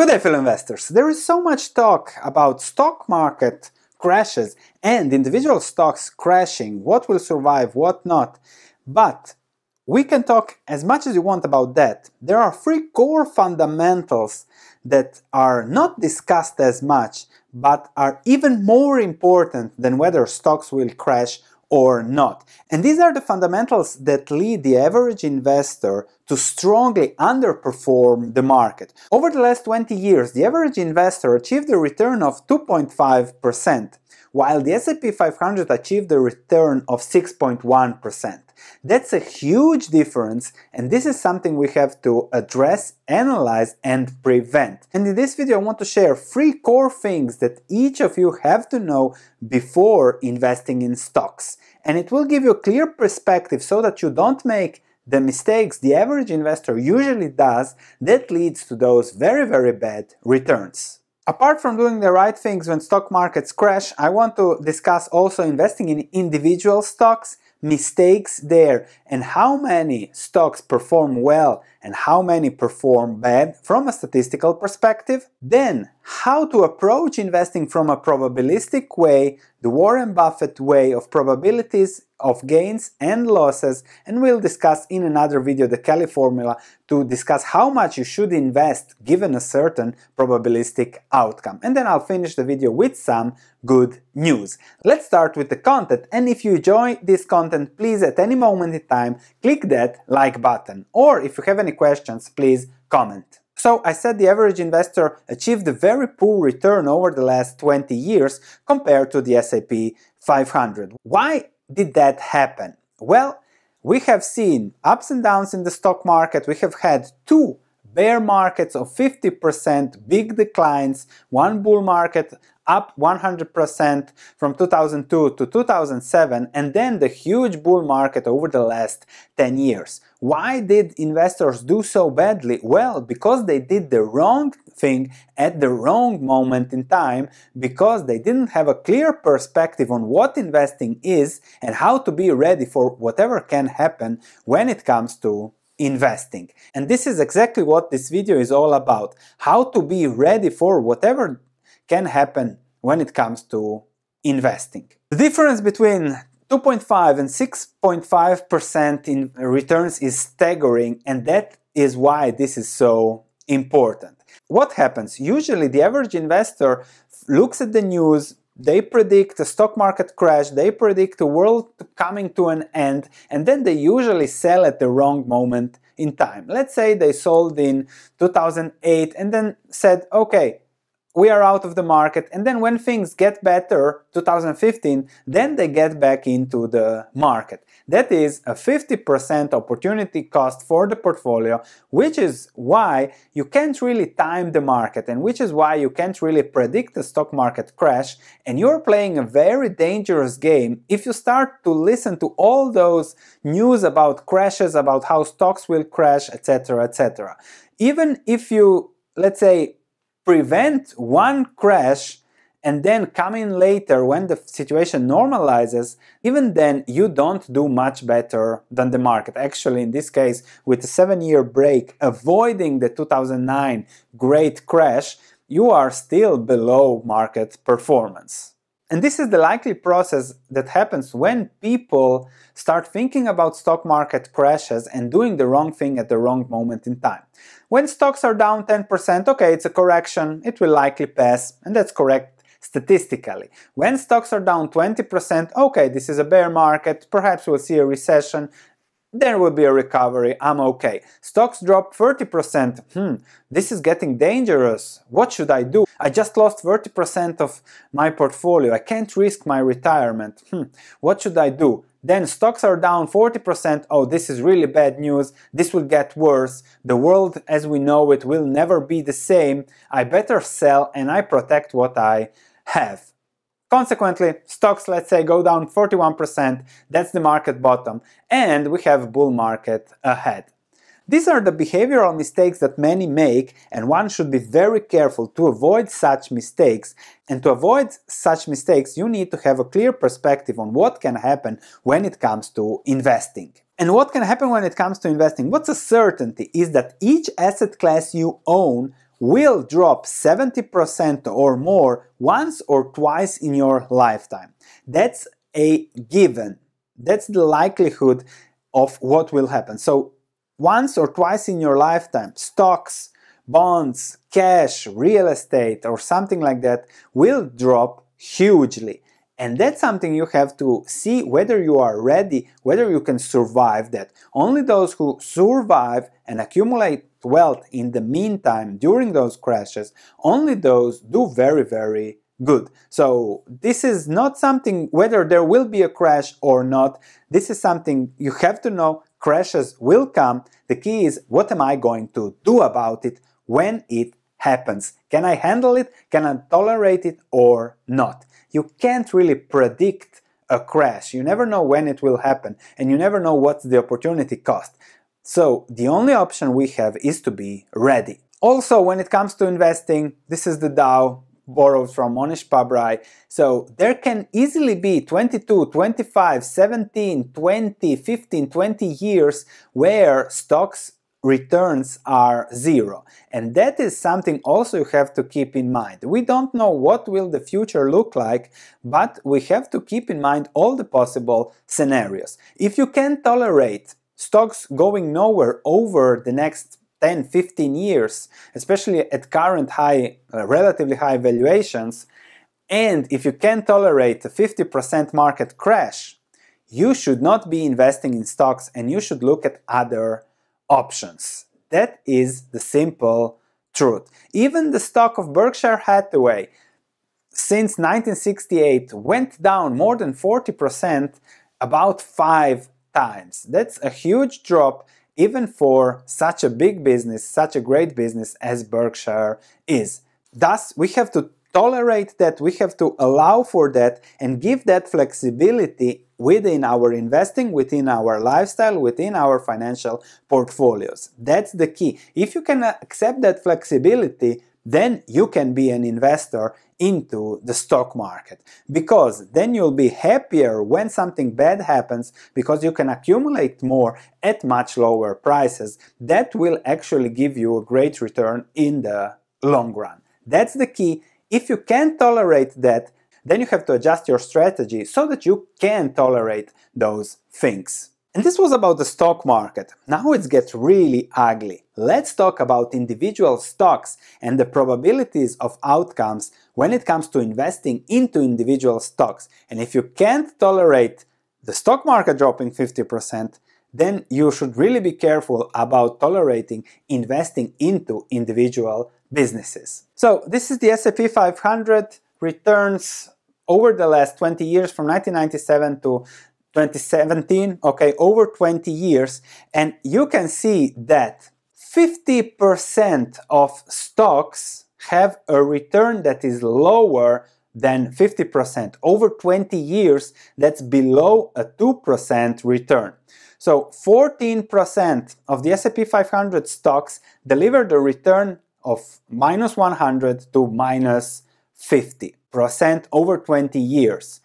Good day, fellow investors. There is so much talk about stock market crashes and individual stocks crashing, what will survive, what not. But we can talk as much as you want about that. There are three core fundamentals that are not discussed as much, but are even more important than whether stocks will crash or not. And these are the fundamentals that lead the average investor to strongly underperform the market. Over the last 20 years, the average investor achieved a return of 2.5%, while the S&P 500 achieved a return of 6.1%. That's a huge difference and this is something we have to address, analyze and prevent. And in this video I want to share three core things that each of you have to know before investing in stocks and it will give you a clear perspective so that you don't make the mistakes the average investor usually does that leads to those very, very bad returns. Apart from doing the right things when stock markets crash, I want to discuss also investing in individual stocks, mistakes there, and how many stocks perform well and how many perform bad from a statistical perspective. Then, how to approach investing from a probabilistic way, the Warren Buffett way of probabilities of gains and losses, and we'll discuss in another video the Kelly formula to discuss how much you should invest given a certain probabilistic outcome. And then I'll finish the video with some good news. Let's start with the content, and if you enjoy this content, please at any moment in time click that like button. Or if you have any any questions, please comment. So I said the average investor achieved a very poor return over the last 20 years compared to the SAP 500. Why did that happen? Well, we have seen ups and downs in the stock market. We have had two bear markets of 50%, big declines, one bull market up 100% from 2002 to 2007, and then the huge bull market over the last 10 years. Why did investors do so badly? Well, because they did the wrong thing at the wrong moment in time, because they didn't have a clear perspective on what investing is and how to be ready for whatever can happen when it comes to investing. And this is exactly what this video is all about, how to be ready for whatever can happen when it comes to investing. The difference between 2.5 and 6.5% in returns is staggering, and that is why this is so important. What happens? Usually, the average investor looks at the news, they predict a stock market crash, they predict a world coming to an end, and then they usually sell at the wrong moment in time. Let's say they sold in 2008 and then said, okay, we are out of the market and then when things get better 2015 then they get back into the market that is a 50% opportunity cost for the portfolio which is why you can't really time the market and which is why you can't really predict the stock market crash and you're playing a very dangerous game if you start to listen to all those news about crashes about how stocks will crash etc etc even if you let's say prevent one crash and then come in later when the situation normalizes, even then you don't do much better than the market. Actually, in this case, with a seven year break, avoiding the 2009 great crash, you are still below market performance. And this is the likely process that happens when people start thinking about stock market crashes and doing the wrong thing at the wrong moment in time. When stocks are down 10%, okay, it's a correction, it will likely pass, and that's correct statistically. When stocks are down 20%, okay, this is a bear market, perhaps we'll see a recession, there will be a recovery, I'm okay. Stocks drop 30%, hmm, this is getting dangerous, what should I do? I just lost 30% of my portfolio, I can't risk my retirement, hmm, what should I do? Then stocks are down 40%, oh this is really bad news, this will get worse, the world as we know it will never be the same, I better sell and I protect what I have. Consequently, stocks, let's say, go down 41%. That's the market bottom. And we have bull market ahead. These are the behavioral mistakes that many make and one should be very careful to avoid such mistakes. And to avoid such mistakes, you need to have a clear perspective on what can happen when it comes to investing. And what can happen when it comes to investing? What's a certainty is that each asset class you own will drop 70% or more once or twice in your lifetime. That's a given. That's the likelihood of what will happen. So once or twice in your lifetime, stocks, bonds, cash, real estate or something like that will drop hugely. And that's something you have to see whether you are ready, whether you can survive that. Only those who survive and accumulate wealth in the meantime during those crashes, only those do very, very good. So this is not something whether there will be a crash or not. This is something you have to know. Crashes will come. The key is what am I going to do about it when it happens? Can I handle it? Can I tolerate it or not? you can't really predict a crash. You never know when it will happen and you never know what's the opportunity cost. So the only option we have is to be ready. Also, when it comes to investing, this is the Dow borrowed from Monish Pabrai. So there can easily be 22, 25, 17, 20, 15, 20 years where stocks returns are zero. And that is something also you have to keep in mind. We don't know what will the future look like, but we have to keep in mind all the possible scenarios. If you can tolerate stocks going nowhere over the next 10, 15 years, especially at current high, uh, relatively high valuations, and if you can tolerate a 50% market crash, you should not be investing in stocks and you should look at other options. That is the simple truth. Even the stock of Berkshire Hathaway since 1968 went down more than 40% about five times. That's a huge drop even for such a big business, such a great business as Berkshire is. Thus, we have to tolerate that, we have to allow for that and give that flexibility within our investing, within our lifestyle, within our financial portfolios. That's the key. If you can accept that flexibility, then you can be an investor into the stock market because then you'll be happier when something bad happens because you can accumulate more at much lower prices. That will actually give you a great return in the long run. That's the key. If you can not tolerate that, then you have to adjust your strategy so that you can tolerate those things. And this was about the stock market. Now it gets really ugly. Let's talk about individual stocks and the probabilities of outcomes when it comes to investing into individual stocks. And if you can't tolerate the stock market dropping 50%, then you should really be careful about tolerating investing into individual businesses. So this is the S&P 500 returns over the last 20 years from 1997 to 2017, okay, over 20 years. And you can see that 50% of stocks have a return that is lower than 50%. Over 20 years, that's below a 2% return. So 14% of the S&P 500 stocks delivered a return of minus 100 to minus 50% over 20 years.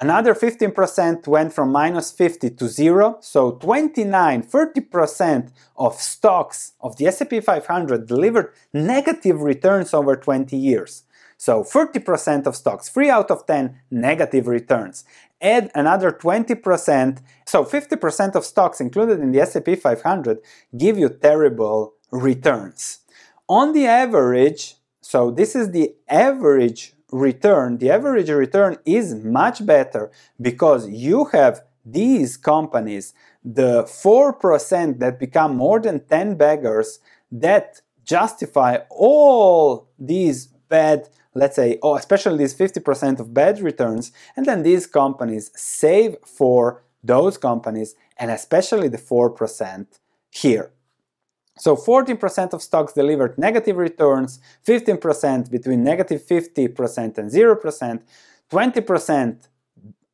Another 15% went from minus 50 to zero, so 29, 30% of stocks of the S&P 500 delivered negative returns over 20 years. So 30% of stocks, 3 out of 10 negative returns. Add another 20%, so 50% of stocks included in the S&P 500 give you terrible returns on the average, so this is the average return. The average return is much better because you have these companies, the 4% that become more than 10 beggars that justify all these bad let's say, oh, especially these 50% of bad returns, and then these companies save for those companies and especially the 4% here. So 14% of stocks delivered negative returns, 15% between negative 50% and 0%, 20%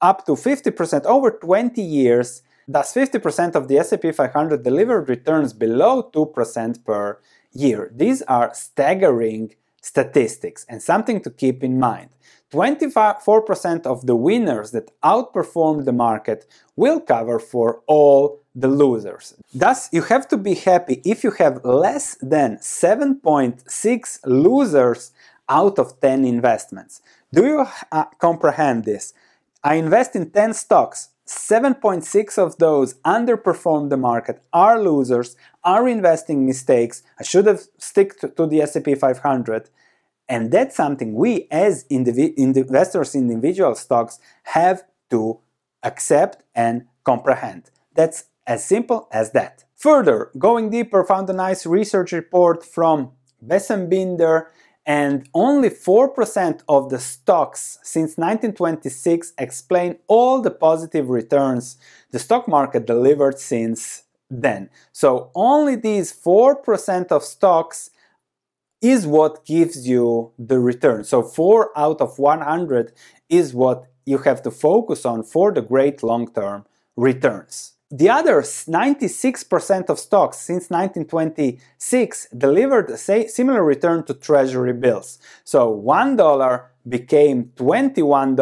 up to 50% over 20 years. Thus 50% of the S&P 500 delivered returns below 2% per year. These are staggering statistics and something to keep in mind. 24% of the winners that outperformed the market will cover for all the losers. Thus, you have to be happy if you have less than 7.6 losers out of 10 investments. Do you uh, comprehend this? I invest in 10 stocks. 7.6 of those underperform the market, are losers, are investing mistakes. I should have sticked to the S&P 500 and that's something we as indivi- investors in individual stocks have to accept and comprehend. That's as simple as that. Further, going deeper, found a nice research report from Bessenbinder, and only 4% of the stocks since 1926 explain all the positive returns the stock market delivered since then. So only these 4% of stocks is what gives you the return. So 4 out of 100 is what you have to focus on for the great long-term returns. The other 96% of stocks since 1926 delivered a similar return to treasury bills. So $1 became $21,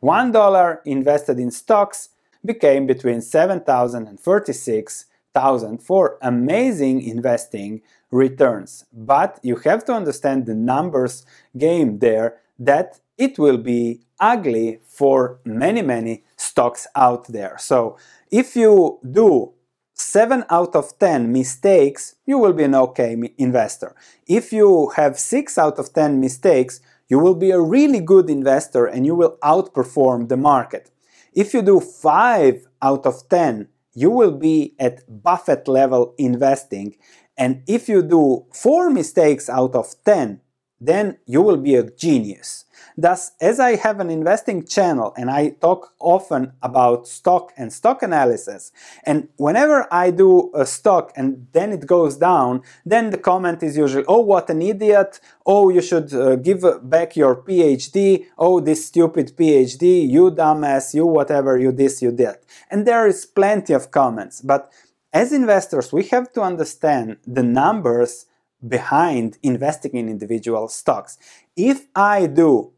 $1 invested in stocks became between 7,000 and 36,000 for amazing investing returns. But you have to understand the numbers game there that it will be ugly for many, many stocks out there. So if you do 7 out of 10 mistakes, you will be an okay investor. If you have 6 out of 10 mistakes, you will be a really good investor and you will outperform the market. If you do 5 out of 10, you will be at Buffett level investing and if you do 4 mistakes out of 10, then you will be a genius. Thus, as I have an investing channel and I talk often about stock and stock analysis, and whenever I do a stock and then it goes down, then the comment is usually, oh, what an idiot, oh, you should uh, give back your PhD, oh, this stupid PhD, you dumbass, you whatever, you this, you that. And there is plenty of comments, but as investors, we have to understand the numbers behind investing in individual stocks. If I do,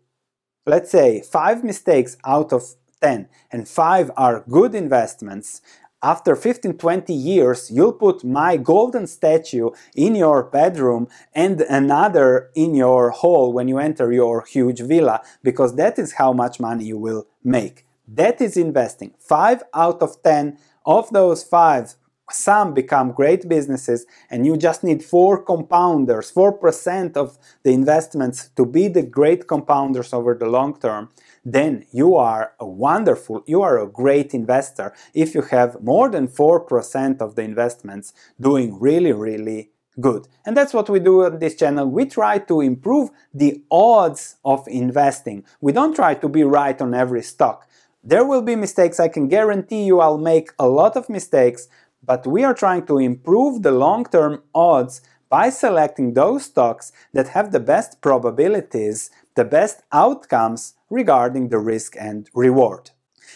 let's say, five mistakes out of 10 and five are good investments, after 15 20 years, you'll put my golden statue in your bedroom and another in your hall when you enter your huge villa because that is how much money you will make. That is investing. Five out of 10 of those five some become great businesses and you just need four compounders 4% of the investments to be the great compounders over the long term then you are a wonderful you are a great investor if you have more than 4% of the investments doing really really good and that's what we do on this channel we try to improve the odds of investing we don't try to be right on every stock there will be mistakes i can guarantee you i'll make a lot of mistakes but we are trying to improve the long-term odds by selecting those stocks that have the best probabilities, the best outcomes regarding the risk and reward.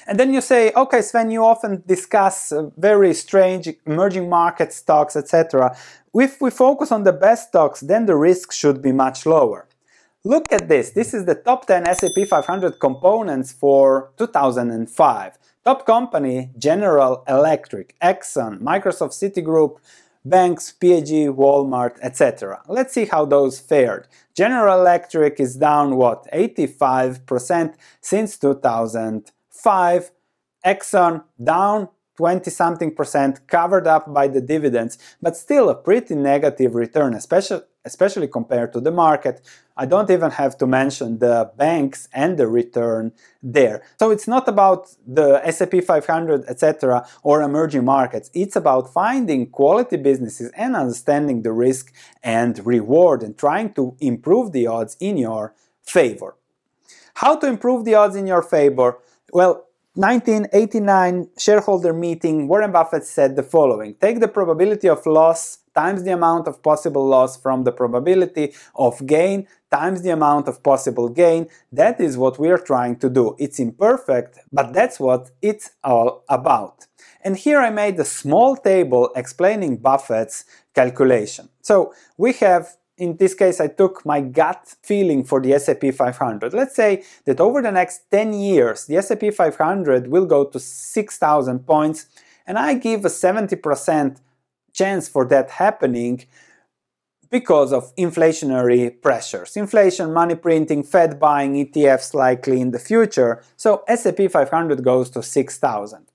And then you say, okay, Sven, you often discuss uh, very strange emerging market stocks, etc. If we focus on the best stocks, then the risk should be much lower. Look at this. This is the top 10 SAP 500 components for 2005. Top company, General Electric, Exxon, Microsoft Citigroup, banks, PAG, Walmart, etc. Let's see how those fared. General Electric is down, what, 85% since 2005. Exxon down 20 something percent covered up by the dividends, but still a pretty negative return, especially especially compared to the market. I don't even have to mention the banks and the return there. So it's not about the SAP 500, etc., or emerging markets. It's about finding quality businesses and understanding the risk and reward and trying to improve the odds in your favor. How to improve the odds in your favor? Well, 1989 shareholder meeting, Warren Buffett said the following Take the probability of loss times the amount of possible loss from the probability of gain times the amount of possible gain. That is what we are trying to do. It's imperfect, but that's what it's all about. And here I made a small table explaining Buffett's calculation. So we have in this case I took my gut feeling for the SAP 500. Let's say that over the next 10 years the SAP 500 will go to 6000 points and I give a 70% chance for that happening because of inflationary pressures. Inflation, money printing, Fed buying ETFs likely in the future, so SAP 500 goes to 6000.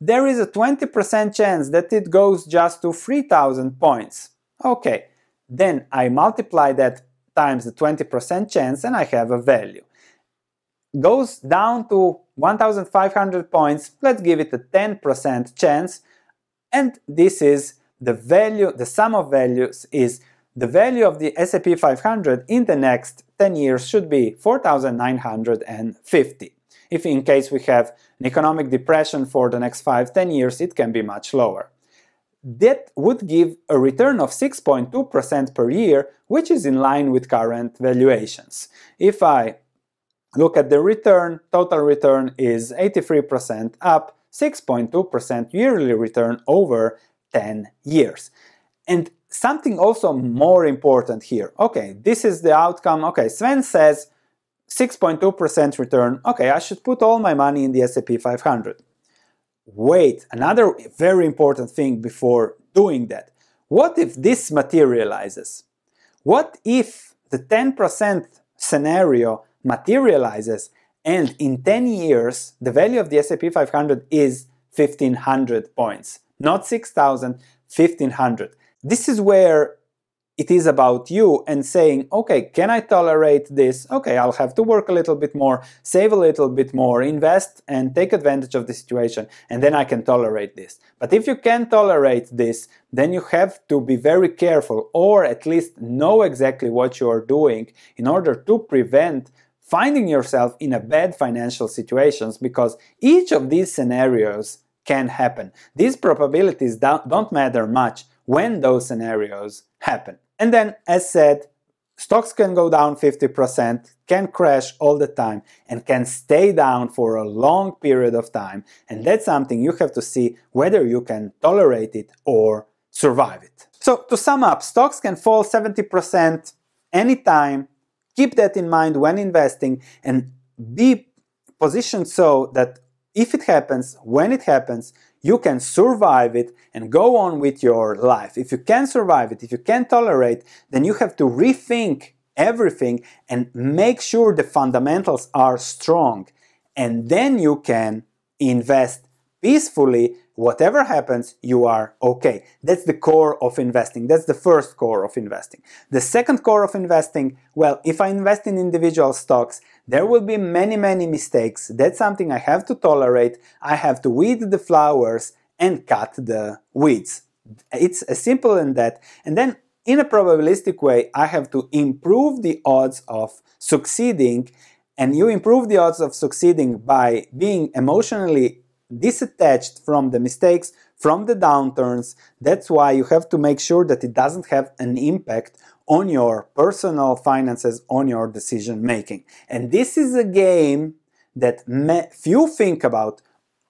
There is a 20% chance that it goes just to 3000 points. Okay, then I multiply that times the 20% chance and I have a value. Goes down to 1500 points, let's give it a 10% chance, and this is the value, the sum of values is the value of the SAP 500 in the next 10 years should be 4950. If in case we have an economic depression for the next 5-10 years, it can be much lower that would give a return of 6.2% per year, which is in line with current valuations. If I look at the return, total return is 83% up, 6.2% yearly return over 10 years. And something also more important here. Okay, this is the outcome. Okay, Sven says 6.2% return. Okay, I should put all my money in the S&P 500 wait, another very important thing before doing that. What if this materializes? What if the 10% scenario materializes and in 10 years the value of the S&P 500 is 1500 points, not 6000, 1500. This is where it is about you and saying, okay, can I tolerate this? Okay, I'll have to work a little bit more, save a little bit more, invest and take advantage of the situation, and then I can tolerate this. But if you can tolerate this, then you have to be very careful or at least know exactly what you are doing in order to prevent finding yourself in a bad financial situations because each of these scenarios can happen. These probabilities don't matter much when those scenarios happen. And then, as said, stocks can go down 50%, can crash all the time, and can stay down for a long period of time. And that's something you have to see whether you can tolerate it or survive it. So, to sum up, stocks can fall 70% anytime. Keep that in mind when investing and be positioned so that if it happens, when it happens, you can survive it and go on with your life. If you can survive it, if you can tolerate, then you have to rethink everything and make sure the fundamentals are strong. And then you can invest peacefully. Whatever happens, you are okay. That's the core of investing. That's the first core of investing. The second core of investing well, if I invest in individual stocks, there will be many, many mistakes. That's something I have to tolerate. I have to weed the flowers and cut the weeds. It's as simple as that. And then in a probabilistic way, I have to improve the odds of succeeding. And you improve the odds of succeeding by being emotionally disattached from the mistakes, from the downturns. That's why you have to make sure that it doesn't have an impact on your personal finances, on your decision making. And this is a game that few think about.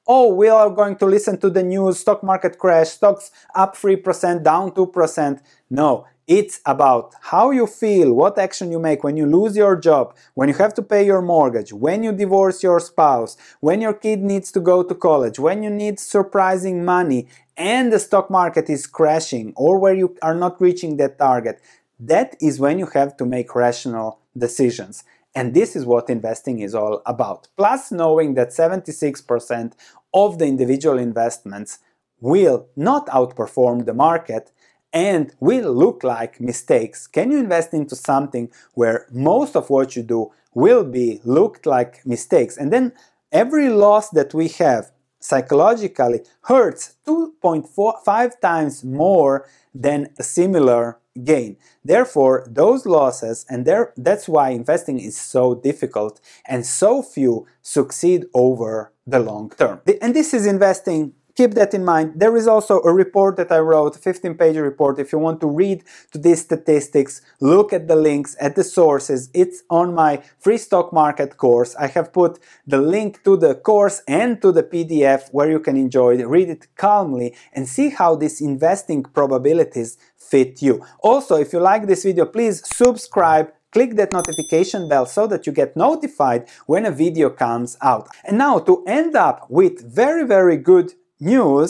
Oh, we are going to listen to the news, stock market crash, stocks up 3%, down 2%. No, it's about how you feel, what action you make when you lose your job, when you have to pay your mortgage, when you divorce your spouse, when your kid needs to go to college, when you need surprising money and the stock market is crashing or where you are not reaching that target. That is when you have to make rational decisions. And this is what investing is all about. Plus, knowing that 76% of the individual investments will not outperform the market and will look like mistakes. Can you invest into something where most of what you do will be looked like mistakes? And then every loss that we have psychologically hurts 2.5 times more than a similar gain. Therefore, those losses, and there, that's why investing is so difficult and so few succeed over the long term. The, and this is investing keep that in mind. There is also a report that I wrote, 15 page report. If you want to read to these statistics, look at the links, at the sources. It's on my free stock market course. I have put the link to the course and to the PDF where you can enjoy it, read it calmly, and see how these investing probabilities fit you. Also, if you like this video, please subscribe, click that notification bell so that you get notified when a video comes out. And now to end up with very, very good news,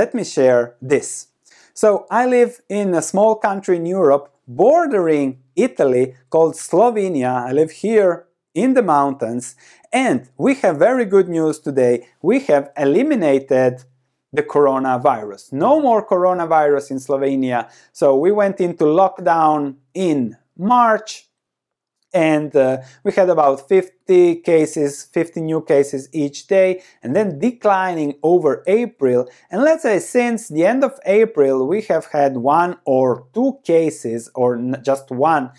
let me share this. So I live in a small country in Europe bordering Italy called Slovenia. I live here in the mountains and we have very good news today. We have eliminated the coronavirus. No more coronavirus in Slovenia. So we went into lockdown in March and uh, we had about 50 cases, 50 new cases each day, and then declining over April. And let's say since the end of April, we have had one or two cases, or just one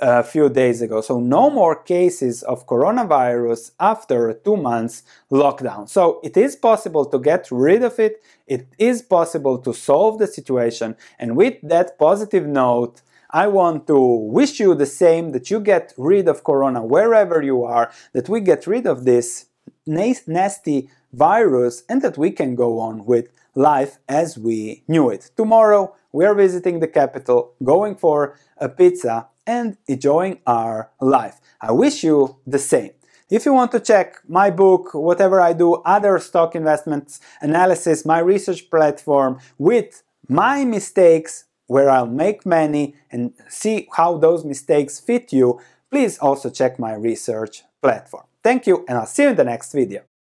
a few days ago. So no more cases of coronavirus after two months lockdown. So it is possible to get rid of it. It is possible to solve the situation. And with that positive note, I want to wish you the same that you get rid of corona wherever you are, that we get rid of this nasty virus and that we can go on with life as we knew it. Tomorrow, we are visiting the capital, going for a pizza and enjoying our life. I wish you the same. If you want to check my book, whatever I do, other stock investments analysis, my research platform with my mistakes where I'll make many and see how those mistakes fit you, please also check my research platform. Thank you and I'll see you in the next video.